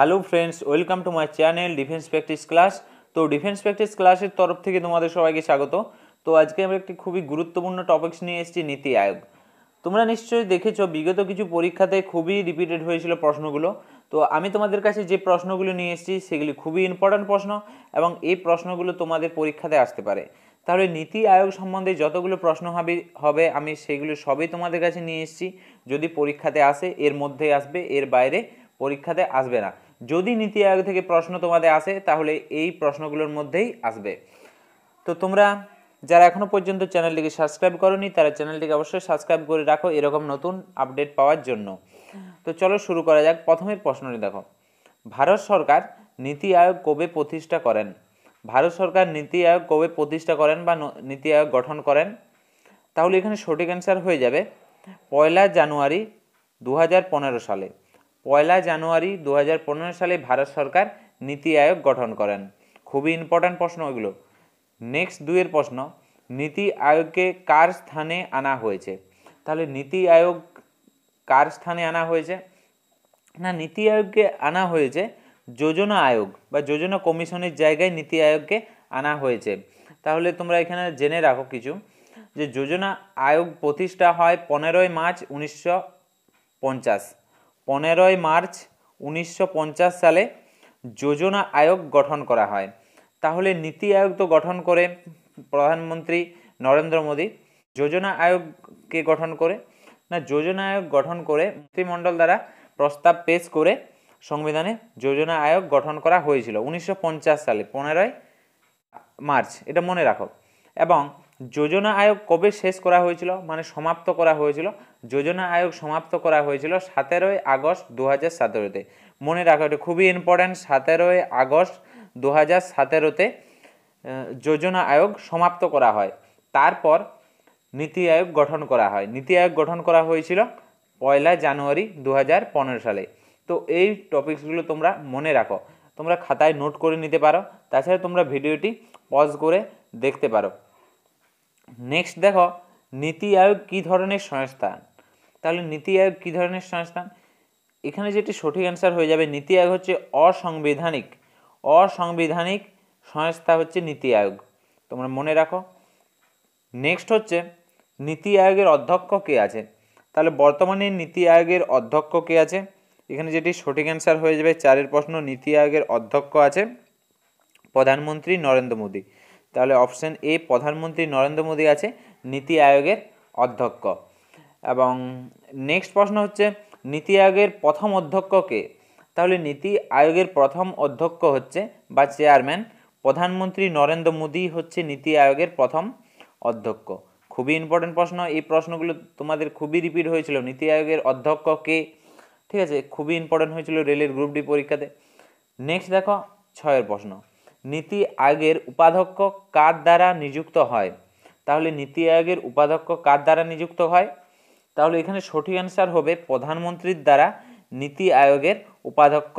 hello friends welcome to my channel defence practice class তো defence practice ক্লাসের তরফ থেকে তোমাদের সবাইকে স্বাগত তো আজকে আমরা একটি খুবই গুরুত্বপূর্ণ টপিক্স নিয়ে এসেছি নীতি আয়োগ তোমরা নিশ্চয়ই দেখেছো বিগত কিছু পরীক্ষাতে খুবই রিপিটেড হয়েছিল প্রশ্নগুলো তো আমি তোমাদের কাছে যে প্রশ্নগুলো নিয়ে এসেছি সেগুলি খুবই ইম্পর্ট্যান্ট প্রশ্ন এবং এই প্রশ্নগুলো তোমাদের পরীক্ষাতে আসতে পারে তাহলে নীতি আয়োগ সম্বন্ধে যতগুলো প্রশ্ন হবে হবে আমি সেগুলো সবই তোমাদের কাছে নিয়ে এসেছি যদি পরীক্ষাতে আসে এর মধ্যে আসবে এর বাইরে পরীক্ষাতে আসবে না যদি নীতি আয়োগ থেকে প্রশ্ন তোমাদের আসে তাহলে এই প্রশ্নগুলোর মধ্যেই আসবে তো তোমরা যারা এখনও পর্যন্ত চ্যানেলটিকে সাবস্ক্রাইব করনি তারা চ্যানেলটিকে অবশ্যই সাবস্ক্রাইব করে রাখো এরকম নতুন আপডেট পাওয়ার জন্য তো চলো শুরু করা যাক প্রথমের প্রশ্নটি দেখো ভারত সরকার নীতি আয়োগ কবে প্রতিষ্ঠা করেন ভারত সরকার নীতি আয়োগ কবে প্রতিষ্ঠা করেন বা নীতি আয়োগ গঠন করেন তাহলে এখানে সঠিক অ্যান্সার হয়ে যাবে পয়লা জানুয়ারি দু সালে পয়লা জানুয়ারি দু সালে ভারত সরকার নীতি আয়োগ গঠন করেন খুবই ইম্পর্ট্যান্ট প্রশ্ন ওইগুলো নেক্সট দুয়ের প্রশ্ন নীতি আয়োগকে কার স্থানে আনা হয়েছে তাহলে নীতি আয়োগ কার স্থানে আনা হয়েছে না নীতি আয়োগকে আনা হয়েছে যোজনা আয়োগ বা যোজনা কমিশনের জায়গায় নীতি আয়োগকে আনা হয়েছে তাহলে তোমরা এখানে জেনে রাখো কিছু যে যোজনা আয়োগ প্রতিষ্ঠা হয় পনেরোই মার্চ উনিশশো পঞ্চাশ পনেরোই মার্চ উনিশশো সালে যোজনা আয়োগ গঠন করা হয় তাহলে নীতি আয়োগ তো গঠন করে প্রধানমন্ত্রী নরেন্দ্র মোদী যোজনা আয়োগকে গঠন করে না যোজনা আয়োগ গঠন করে মন্ত্রিমণ্ডল দ্বারা প্রস্তাব পেশ করে সংবিধানে যোজনা আয়োগ গঠন করা হয়েছিল উনিশশো সালে পনেরোই মার্চ এটা মনে রাখো এবং যোজনা আয়োগ কবে শেষ করা হয়েছিল মানে সমাপ্ত করা হয়েছিল যোজনা আয়োগ সমাপ্ত করা হয়েছিল সতেরোই আগস্ট দু হাজার সতেরোতে মনে রাখো এটা খুবই ইম্পর্ট্যান্ট সতেরোই আগস্ট দু হাজার সতেরোতে যোজনা আয়োগ সমাপ্ত করা হয় তারপর নীতি আয়োগ গঠন করা হয় নীতি আয়োগ গঠন করা হয়েছিল পয়লা জানুয়ারি দু হাজার সালে তো এই টপিকসগুলো তোমরা মনে রাখো তোমরা খাতায় নোট করে নিতে পারো তাছাড়া তোমরা ভিডিওটি পজ করে দেখতে পারো নেক্সট দেখো নীতি আয়োগ কী ধরনের সংস্থান তাহলে নীতি আয়োগ কী ধরনের সংস্থান এখানে যেটি সঠিক অ্যান্সার হয়ে যাবে নীতি আয়োগ হচ্ছে অসংবিধানিক অসংবিধানিক সংস্থা হচ্ছে নীতি আয়োগ তোমরা মনে রাখো নেক্সট হচ্ছে নীতি আয়োগের অধ্যক্ষ কে আছে তাহলে বর্তমানে নীতি আয়োগের অধ্যক্ষ কে আছে এখানে যেটি সঠিক অ্যান্সার হয়ে যাবে চারের প্রশ্ন নীতি আয়োগের অধ্যক্ষ আছে প্রধানমন্ত্রী নরেন্দ্র মোদী তাহলে অপশান এ প্রধানমন্ত্রী নরেন্দ্র মোদী আছে নীতি আয়োগের অধ্যক্ষ এবং নেক্সট প্রশ্ন হচ্ছে নীতি আয়োগের প্রথম অধ্যক্ষকে তাহলে নীতি আয়োগের প্রথম অধ্যক্ষ হচ্ছে বা চেয়ারম্যান প্রধানমন্ত্রী নরেন্দ্র মোদী হচ্ছে নীতি আয়োগের প্রথম অধ্যক্ষ খুবই ইম্পর্টেন্ট প্রশ্ন এই প্রশ্নগুলো তোমাদের খুবই রিপিট হয়েছিল নীতি আয়োগের অধ্যক্ষ কে ঠিক আছে খুবই ইম্পর্টেন্ট হয়েছিল রেলের গ্রুপ ডি পরীক্ষাতে নেক্সট দেখো ছয়ের প্রশ্ন নীতি আয়োগের উপাধ্যক্ষ কার দ্বারা নিযুক্ত হয় তাহলে নীতি আয়োগের উপাধ্যক্ষ কার দ্বারা নিযুক্ত হয় তাহলে এখানে সঠিক অ্যান্সার হবে প্রধানমন্ত্রীর দ্বারা নীতি আয়োগের উপাধ্যক্ষ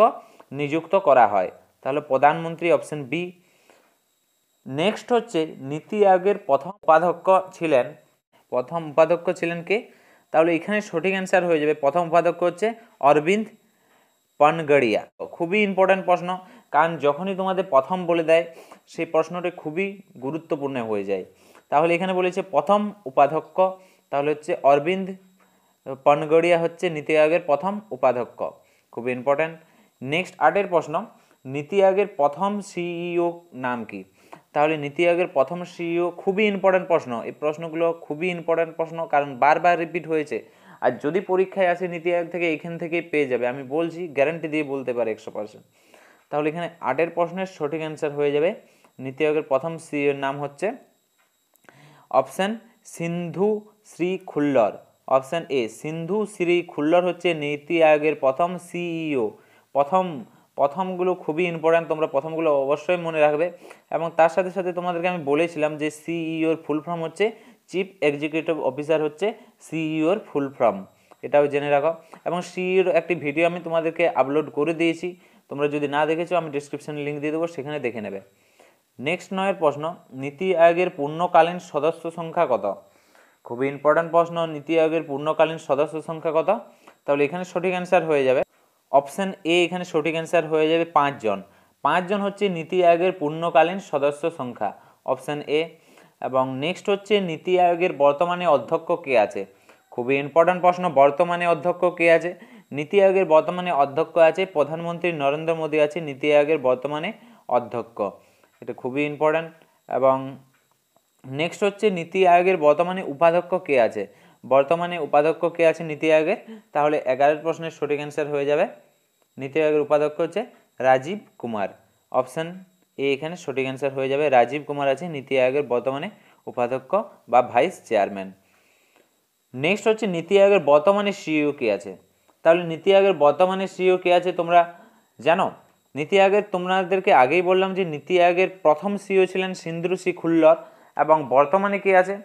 নিযুক্ত করা হয় তাহলে প্রধানমন্ত্রী অপশন বি নেক্সট হচ্ছে নীতি আয়োগের প্রথম উপাধ্যক্ষ ছিলেন প্রথম উপাধ্যক্ষ ছিলেন কে তাহলে এখানে সঠিক অ্যান্সার হয়ে যাবে প্রথম উপাধ্যক্ষ হচ্ছে অরবিন্দ পানগড়িয়া খুবই ইম্পর্ট্যান্ট প্রশ্ন কারণ যখনই তোমাদের প্রথম বলে দেয় সেই প্রশ্নটি খুবই গুরুত্বপূর্ণ হয়ে যায় তাহলে এখানে বলেছে প্রথম উপাধ্যক্ষ তাহলে হচ্ছে অরবিন্দ পনগড়িয়া হচ্ছে নীতি আয়োগের প্রথম উপাধ্যক্ষ খুব ইম্পর্ট্যান্ট নেক্সট আটের প্রশ্ন নীতি আয়োগের প্রথম সিইও e নাম কি তাহলে নীতি আয়োগের প্রথম সিইও e খুবই ইম্পর্ট্যান্ট প্রশ্ন এই প্রশ্নগুলো খুবই ইম্পর্ট্যান্ট প্রশ্ন কারণ বারবার রিপিট হয়েছে আর যদি পরীক্ষায় আসে নীতি আয়োগ থেকে এখান থেকে পেয়ে যাবে আমি বলছি গ্যারান্টি দিয়ে বলতে পারি একশো পার্সেন্ট তাহলে এখানে আটের প্রশ্নের সঠিক অ্যান্সার হয়ে যাবে নীতি আয়োগের প্রথম নাম হচ্ছে option Sindhushree Khullar option A Sindhushree Khullar হচ্ছে নীতি আয়োগের প্রথম সিইও e প্রথম প্রথমগুলো খুবই ইম্পর্ট্যান্ট তোমরা প্রথমগুলো অবশ্যই মনে রাখবে এবং তার সাথে সাথে তোমাদেরকে আমি বলেছিলাম যে সিইওর ফুল ফর্ম হচ্ছে চিফ এক্সিকিউটিভ অফিসার হচ্ছে সিইওর ফুল ফর্ম এটাও জেনে রাখো এবং সিইওর e একটি ভিডিও আমি তোমাদেরকে আপলোড করে দিয়েছি তোমরা যদি না দেখেছো আমি ডিসক্রিপশানে লিঙ্ক দিয়ে দেবো সেখানে দেখে নেবে নেক্সট নয়ের প্রশ্ন নীতি আয়োগের পূর্ণকালীন সদস্য সংখ্যা কত খুবই ইম্পর্ট্যান্ট প্রশ্ন নীতি আয়োগের পূর্ণকালীন সদস্য সংখ্যা কত তাহলে এখানে সঠিক অ্যান্সার হয়ে যাবে অপশান এ এখানে সঠিক অ্যান্সার হয়ে যাবে পাঁচজন পাঁচজন হচ্ছে নীতি আয়োগের পূর্ণকালীন সদস্য সংখ্যা অপশান এ এবং নেক্সট হচ্ছে নীতি আয়োগের বর্তমানে অধ্যক্ষ কে আছে খুবই ইম্পর্ট্যান্ট প্রশ্ন বর্তমানে অধ্যক্ষ কে আছে নীতি আয়োগের বর্তমানে অধ্যক্ষ আছে প্রধানমন্ত্রী নরেন্দ্র মোদী আছে নীতি আয়োগের বর্তমানে অধ্যক্ষ এটা খুবই ইম্পর্ট্যান্ট এবং নেক্সট হচ্ছে নীতি আয়োগের বর্তমানে উপাধ্যক্ষ কে আছে বর্তমানে উপাধ্যক্ষ কে আছে নীতি আয়োগের তাহলে এগারো প্রশ্নের সঠিক অ্যান্সার হয়ে যাবে নীতি আয়োগের উপাধ্যক্ষ হচ্ছে রাজীব কুমার অপশান এ এখানে সঠিক অ্যান্সার হয়ে যাবে রাজীব কুমার আছে নীতি আয়োগের বর্তমানে উপাধ্যক্ষ বা ভাইস চেয়ারম্যান নেক্সট হচ্ছে নীতি আয়োগের বর্তমানে সিইও e কে আছে তাহলে নীতি আয়োগের বর্তমানে সিও কে আছে তোমরা জানো নীতি আয়োগের তোমাদেরকে আগেই বললাম যে নীতি আয়োগের প্রথম সিও ছিলেন সিন্দ্রু সি খুল্লর এবং বর্তমানে কে আছে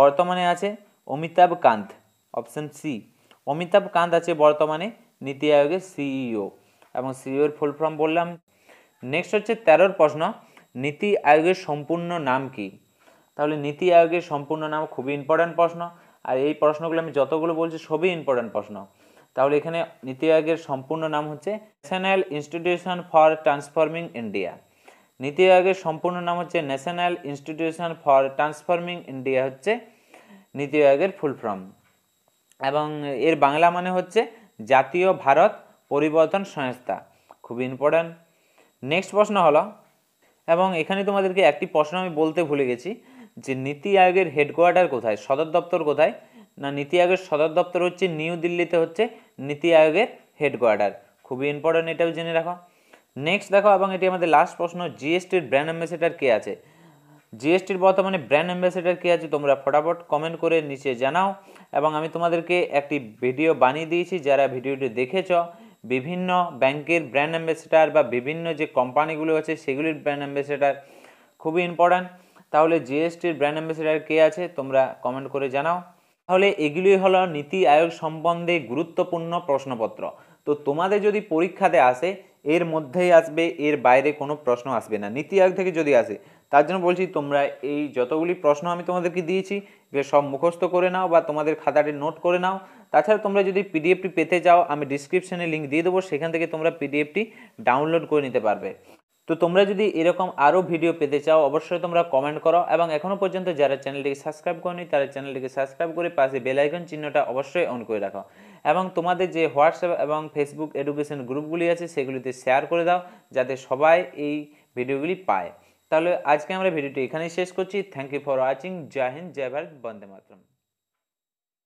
বর্তমানে আছে অমিতাভ কান্ত অপশান সি অমিতাভ কান্ত আছে বর্তমানে নীতি আয়োগের সিইও এবং সিইওর ফুল ফর্ম বললাম নেক্সট হচ্ছে তেরোর প্রশ্ন নীতি আয়োগের সম্পূর্ণ নাম কি তাহলে নীতি আয়োগের সম্পূর্ণ নাম খুবই ইম্পর্ট্যান্ট প্রশ্ন আর এই প্রশ্নগুলো আমি যতগুলো বলছি সবই ইম্পর্ট্যান্ট প্রশ্ন তাহলে এখানে নীতি আয়োগের সম্পূর্ণ নাম হচ্ছে national institution for transforming India NITI আয়োগের সম্পূর্ণ নাম হচ্ছে national institution for transforming India হচ্ছে নীতি আয়োগের ফুল ফর্ম এবং এর বাংলা মানে হচ্ছে জাতীয় ভারত পরিবর্তন সংস্থা খুব ইম্পর্ট্যান্ট নেক্সট প্রশ্ন হলো এবং এখানে তোমাদেরকে একটি প্রশ্ন আমি বলতে ভুলে গেছি যে নীতি আয়োগের হেডকোয়ার্টার কোথায় সদর দপ্তর কোথায় না নীতি আয়োগের সদর দপ্তর হচ্ছে নিউ দিল্লিতে হচ্ছে নীতি আয়োগের হেডকোয়ার্টার খুবই ইম্পর্টেন্ট এটাও জেনে রাখো নেক্সট দেখো এবং এটি আমাদের লাস্ট প্রশ্ন জিএসটির ব্র্যান্ড অ্যাম্বাসেডার কে আছে জিএসটির বর্তমানে ব্র্যান্ড অ্যাম্বাসেডার কে আছে তোমরা ফটাফট কমেন্ট করে নিচে জানাও এবং আমি তোমাদেরকে একটি ভিডিও বানিয়ে দিয়েছি যারা ভিডিওটি দেখেছ বিভিন্ন ব্যাংকের ব্র্যান্ড অ্যাম্বাসেডার বা বিভিন্ন যে কোম্পানিগুলো আছে সেগুলির ব্র্যান্ড অ্যাম্বাসেডার খুবই ইম্পর্ট্যান্ট তাহলে জিএসটির ব্র্যান্ড অ্যাম্বাসেডার কে আছে তোমরা কমেন্ট করে জানাও তাহলে এগুলি হলো নীতি আয়োগ সম্বন্ধে গুরুত্বপূর্ণ প্রশ্নপত্র তো তোমাদের যদি পরীক্ষাতে আসে এর মধ্যেই আসবে এর বাইরে কোনো প্রশ্ন আসবে না নীতি আয়োগ থেকে যদি আসে তার জন্য বলছি তোমরা এই যতগুলি প্রশ্ন আমি তোমাদেরকে দিয়েছি যে সব মুখস্থ করে নাও বা তোমাদের খাতাটি নোট করে নাও তাছাড়া তোমরা যদি পিডিএফটি পেতে চাও আমি ডিসক্রিপশানে লিঙ্ক দিয়ে দেবো সেখান থেকে তোমরা পিডিএফটি ডাউনলোড করে নিতে পারবে তো তোমরা যদি এরকম আরও ভিডিও পেতে চাও অবশ্যই তোমরা কমেন্ট করো এবং এখনও পর্যন্ত যারা চ্যানেলটিকে সাবস্ক্রাইব করনি তারা চ্যানেলটিকে সাবস্ক্রাইব করে পাশে বেলাইকন চিহ্নটা অবশ্যই অন করে রাখো এবং তোমাদের যে হোয়াটসঅ্যাপ এবং ফেসবুক এডুকেশন গ্রুপগুলি আছে সেগুলিতে শেয়ার করে দাও যাতে সবাই এই ভিডিওগুলি পায় তাহলে আজকে আমরা ভিডিওটি এখানেই শেষ করছি থ্যাংক ইউ ফর ওয়াচিং জয় হিন্দ জয় ভারত বন্দে মাতরম